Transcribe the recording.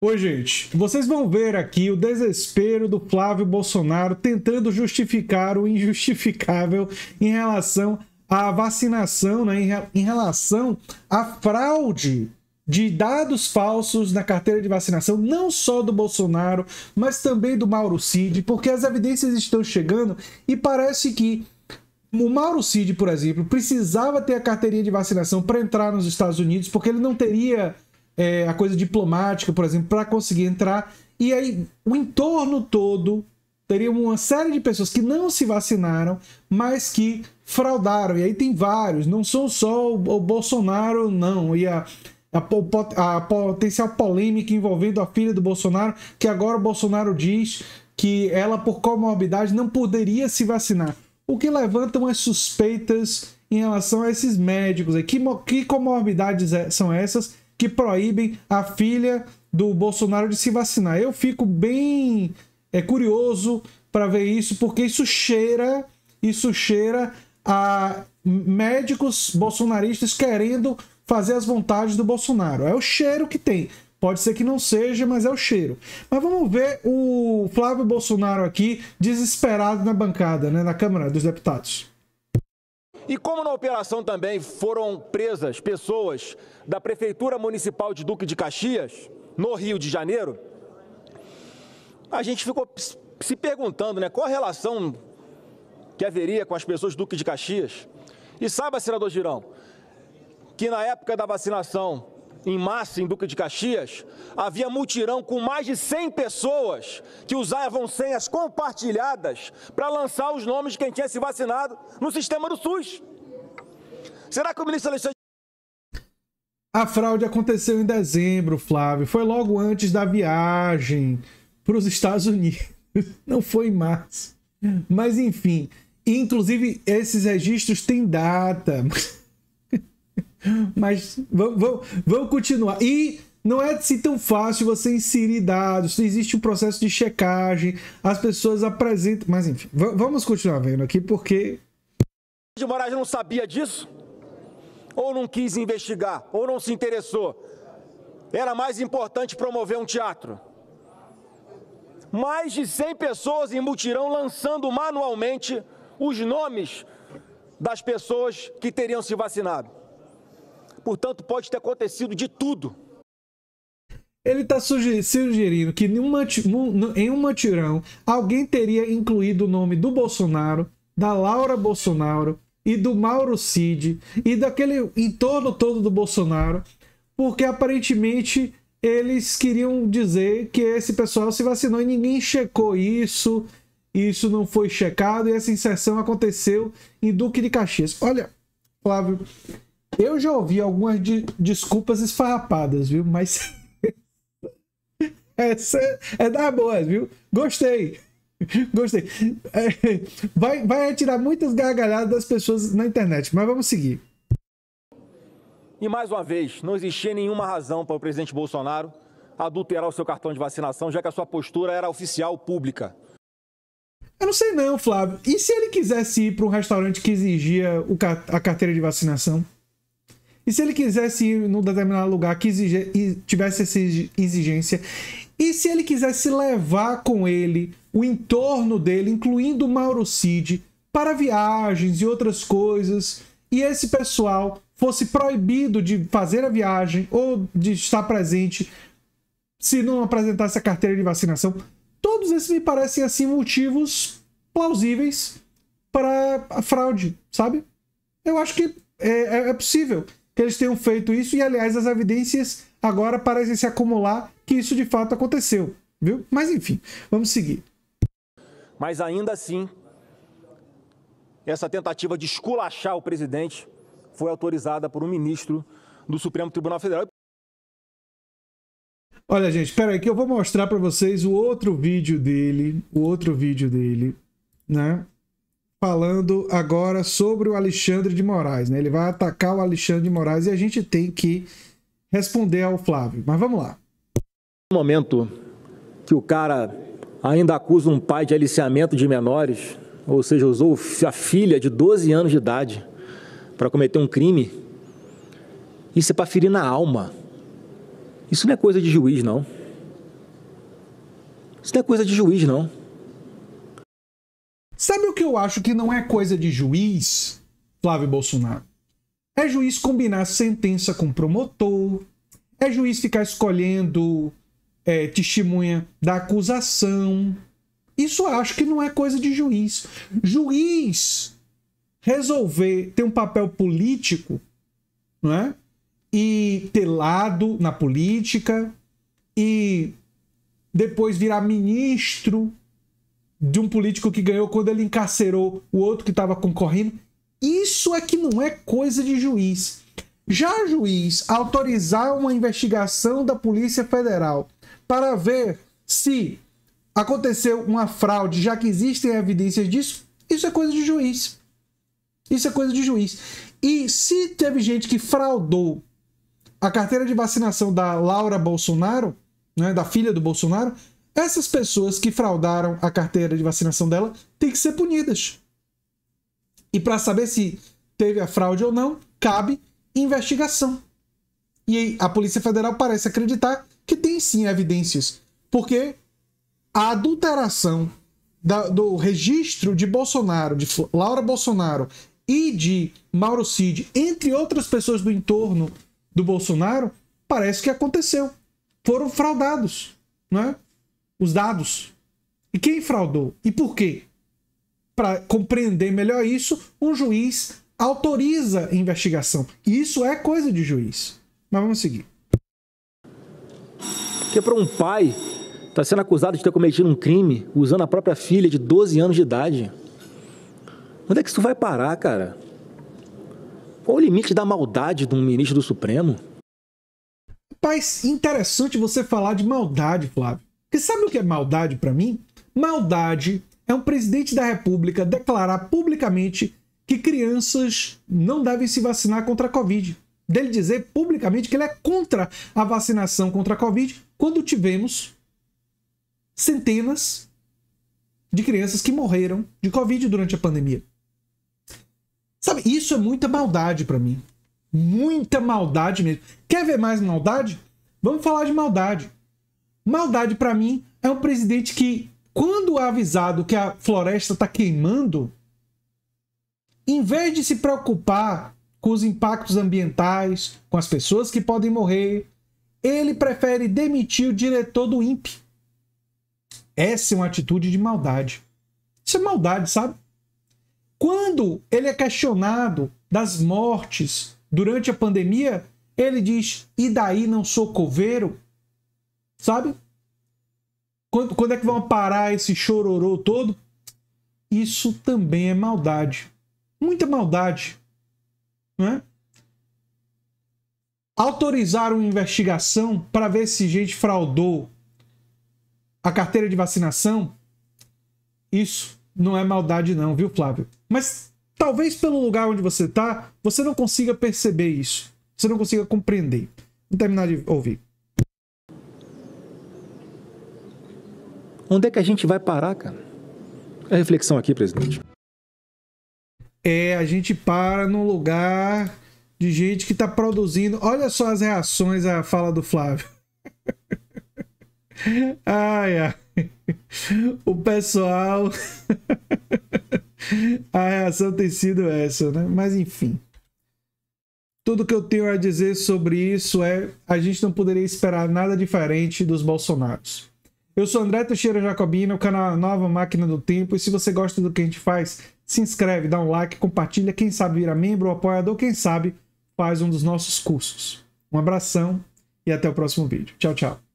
Oi, gente. Vocês vão ver aqui o desespero do Flávio Bolsonaro tentando justificar o injustificável em relação à vacinação, né? em relação à fraude de dados falsos na carteira de vacinação, não só do Bolsonaro, mas também do Mauro Cid, porque as evidências estão chegando e parece que o Mauro Cid, por exemplo, precisava ter a carteirinha de vacinação para entrar nos Estados Unidos, porque ele não teria é, a coisa diplomática, por exemplo, para conseguir entrar. E aí o entorno todo teria uma série de pessoas que não se vacinaram, mas que fraudaram. E aí tem vários, não são só o, Bolsonaro, não. E a, a, a, a potencial polêmica envolvendo a filha do Bolsonaro, que agora o Bolsonaro diz que ela, por comorbidade, não poderia se vacinar. O que levantam as suspeitas em relação a esses médicos. Que, que comorbidades é, são essas? que proíbem a filha do Bolsonaro de se vacinar. Eu fico bem é, curioso para ver isso, porque isso cheira, isso cheira a médicos bolsonaristas querendo fazer as vontades do Bolsonaro. É o cheiro que tem. Pode ser que não seja, mas é o cheiro. Mas vamos ver o Flávio Bolsonaro aqui desesperado na bancada, né, na Câmara dos Deputados. E como na operação também foram presas pessoas da Prefeitura Municipal de Duque de Caxias, no Rio de Janeiro, a gente ficou se perguntando né, qual a relação que haveria com as pessoas do Duque de Caxias. E sabe, senador Girão, que na época da vacinação em massa em Duque de Caxias, havia mutirão com mais de 100 pessoas que usavam senhas compartilhadas para lançar os nomes de quem tinha se vacinado no sistema do SUS. Será que o ministro Alexandre a fraude aconteceu em dezembro, Flávio. Foi logo antes da viagem para os Estados Unidos. Não foi em março. Mas enfim, inclusive esses registros têm data. Mas vamos, vamos, vamos continuar. E não é assim tão fácil você inserir dados, existe um processo de checagem, as pessoas apresentam. Mas enfim, vamos continuar vendo aqui porque. De Moraes não sabia disso? Ou não quis investigar, ou não se interessou. Era mais importante promover um teatro. Mais de 100 pessoas em mutirão lançando manualmente os nomes das pessoas que teriam se vacinado. Portanto, pode ter acontecido de tudo. Ele está sugerindo que em um matirão alguém teria incluído o nome do Bolsonaro, da Laura Bolsonaro e do Mauro Cid e daquele entorno todo do Bolsonaro, porque aparentemente eles queriam dizer que esse pessoal se vacinou e ninguém checou isso, isso não foi checado e essa inserção aconteceu em Duque de Caxias. Olha, Flávio, eu já ouvi algumas de, desculpas esfarrapadas, viu? Mas. Essa é da boa, viu? Gostei. Gostei. É, vai, vai atirar muitas gargalhadas das pessoas na internet, mas vamos seguir. E mais uma vez, não existia nenhuma razão para o presidente Bolsonaro adulterar o seu cartão de vacinação, já que a sua postura era oficial pública. Eu não sei não, Flávio. E se ele quisesse ir para um restaurante que exigia a carteira de vacinação? E se ele quisesse ir num determinado lugar que exige, tivesse essa exigência, e se ele quisesse levar com ele o entorno dele, incluindo o Mauro Cid, para viagens e outras coisas, e esse pessoal fosse proibido de fazer a viagem ou de estar presente se não apresentasse a carteira de vacinação, todos esses me parecem assim motivos plausíveis para a fraude, sabe? Eu acho que é, é, é possível eles tenham feito isso e, aliás, as evidências agora parecem se acumular que isso de fato aconteceu, viu? Mas enfim, vamos seguir. Mas ainda assim, essa tentativa de esculachar o presidente foi autorizada por um ministro do Supremo Tribunal Federal. Olha, gente, espera aí que eu vou mostrar para vocês o outro vídeo dele, o outro vídeo dele, né? falando agora sobre o Alexandre de Moraes, né? Ele vai atacar o Alexandre de Moraes e a gente tem que responder ao Flávio. Mas vamos lá. No momento que o cara ainda acusa um pai de aliciamento de menores, ou seja, usou a filha de 12 anos de idade para cometer um crime, isso é para ferir na alma. Isso não é coisa de juiz, não. Isso não é coisa de juiz, não eu acho que não é coisa de juiz, Flávio Bolsonaro. É juiz combinar sentença com promotor, é juiz ficar escolhendo é, testemunha da acusação. Isso eu acho que não é coisa de juiz. Juiz resolver ter um papel político, não é? E ter lado na política e depois virar ministro de um político que ganhou quando ele encarcerou o outro que estava concorrendo. Isso é que não é coisa de juiz. Já juiz autorizar uma investigação da Polícia Federal para ver se aconteceu uma fraude, já que existem evidências disso, isso é coisa de juiz. Isso é coisa de juiz. E se teve gente que fraudou a carteira de vacinação da Laura Bolsonaro, né, da filha do Bolsonaro, essas pessoas que fraudaram a carteira de vacinação dela têm que ser punidas. E para saber se teve a fraude ou não, cabe investigação. E a Polícia Federal parece acreditar que tem sim evidências, porque a adulteração da, do registro de Bolsonaro, de Laura Bolsonaro e de Mauro Cid, entre outras pessoas do entorno do Bolsonaro, parece que aconteceu. Foram fraudados, não é? os dados. E quem fraudou e por quê? Para compreender melhor isso, um juiz autoriza a investigação. E isso é coisa de juiz. Mas vamos seguir. Porque para um pai, está sendo acusado de ter cometido um crime usando a própria filha de 12 anos de idade. Onde é que isso vai parar, cara? Qual o limite da maldade de um ministro do Supremo? Rapaz, interessante você falar de maldade, Flávio. Porque sabe o que é maldade para mim? Maldade é um presidente da República declarar publicamente que crianças não devem se vacinar contra a Covid. Dele dizer publicamente que ele é contra a vacinação contra a Covid, quando tivemos centenas de crianças que morreram de Covid durante a pandemia. Sabe, isso é muita maldade para mim. Muita maldade mesmo. Quer ver mais maldade? Vamos falar de maldade. Maldade para mim é um presidente que, quando é avisado que a floresta está queimando, em vez de se preocupar com os impactos ambientais, com as pessoas que podem morrer, ele prefere demitir o diretor do INPE. Essa é uma atitude de maldade. Isso é maldade, sabe? Quando ele é questionado das mortes durante a pandemia, ele diz: e daí não sou coveiro? Sabe? Quando, quando é que vão parar esse chororô todo? Isso também é maldade. Muita maldade. né Autorizar uma investigação para ver se gente fraudou a carteira de vacinação? Isso não é maldade, não, viu, Flávio? Mas talvez pelo lugar onde você está, você não consiga perceber isso. Você não consiga compreender. Vou terminar de ouvir. Onde é que a gente vai parar, cara? É a reflexão aqui, presidente. É, a gente para no lugar de gente que está produzindo. Olha só as reações à fala do Flávio. ai, ai. O pessoal. a reação tem sido essa, né? Mas enfim. Tudo que eu tenho a dizer sobre isso é: a gente não poderia esperar nada diferente dos Bolsonaros. Eu sou André Teixeira Jacobina, o canal é Nova Máquina do Tempo. E se você gosta do que a gente faz, se inscreve, dá um like, compartilha. Quem sabe vira membro ou apoiador, quem sabe faz um dos nossos cursos. Um abração e até o próximo vídeo. Tchau, tchau.